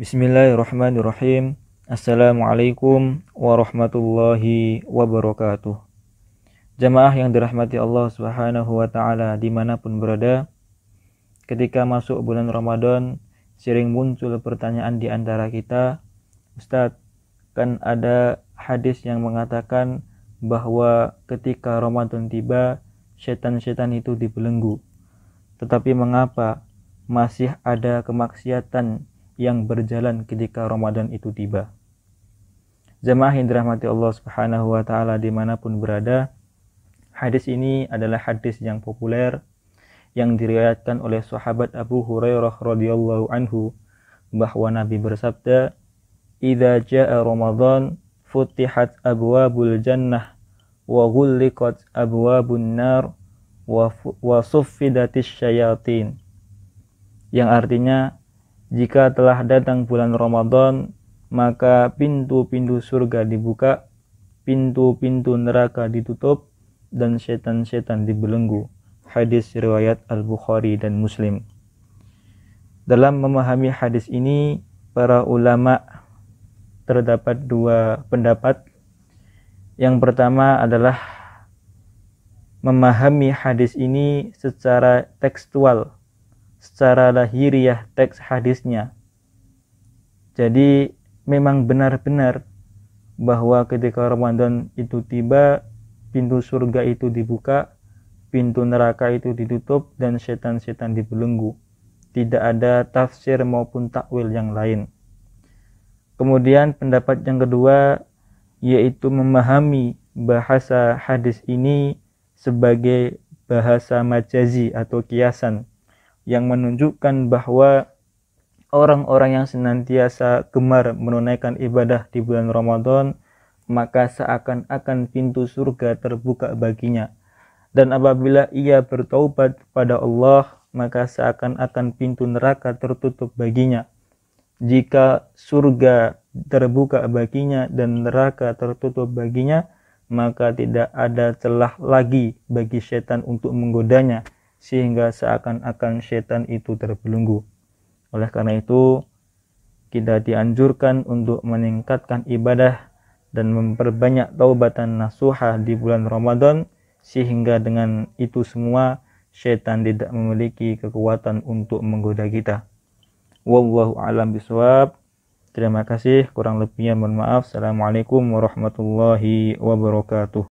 Bismillahirrahmanirrahim. Assalamualaikum warahmatullahi wabarakatuh. Jamaah yang dirahmati Allah Subhanahu wa taala dimanapun berada, ketika masuk bulan Ramadan, sering muncul pertanyaan di antara kita, Ustadz, kan ada hadis yang mengatakan bahwa ketika Ramadan tiba, setan-setan itu dibelenggu. Tetapi mengapa masih ada kemaksiatan yang berjalan ketika Ramadan itu tiba? Jemaah yang dirahmati Allah Subhanahu wa taala dimanapun berada, hadis ini adalah hadis yang populer yang diriwayatkan oleh sahabat Abu Hurairah radhiyallahu anhu bahwa Nabi bersabda, "Idza jaa Ramadan futihat abwabul jannah wa ghulliqat abwabun nar wa suffidatis syayatin yang artinya jika telah datang bulan Ramadan maka pintu-pintu surga dibuka pintu-pintu neraka ditutup dan setan-setan dibelenggu hadis riwayat Al-Bukhari dan Muslim dalam memahami hadis ini para ulama terdapat dua pendapat yang pertama adalah memahami hadis ini secara tekstual, secara lahiriah teks hadisnya. Jadi memang benar-benar bahwa ketika Ramadan itu tiba, pintu surga itu dibuka, pintu neraka itu ditutup dan setan-setan dibelenggu. Tidak ada tafsir maupun takwil yang lain. Kemudian pendapat yang kedua yaitu memahami bahasa hadis ini sebagai bahasa majazi atau kiasan yang menunjukkan bahwa orang-orang yang senantiasa gemar menunaikan ibadah di bulan Ramadan maka seakan-akan pintu surga terbuka baginya dan apabila ia bertaubat kepada Allah maka seakan-akan pintu neraka tertutup baginya jika surga terbuka baginya dan neraka tertutup baginya maka tidak ada celah lagi bagi setan untuk menggodanya sehingga seakan-akan setan itu terbelenggu. Oleh karena itu, kita dianjurkan untuk meningkatkan ibadah dan memperbanyak taubatan nasuha di bulan Ramadan sehingga dengan itu semua setan tidak memiliki kekuatan untuk menggoda kita. Wallahu alam bishawab. Terima kasih, kurang lebihnya mohon maaf. Assalamualaikum warahmatullahi wabarakatuh.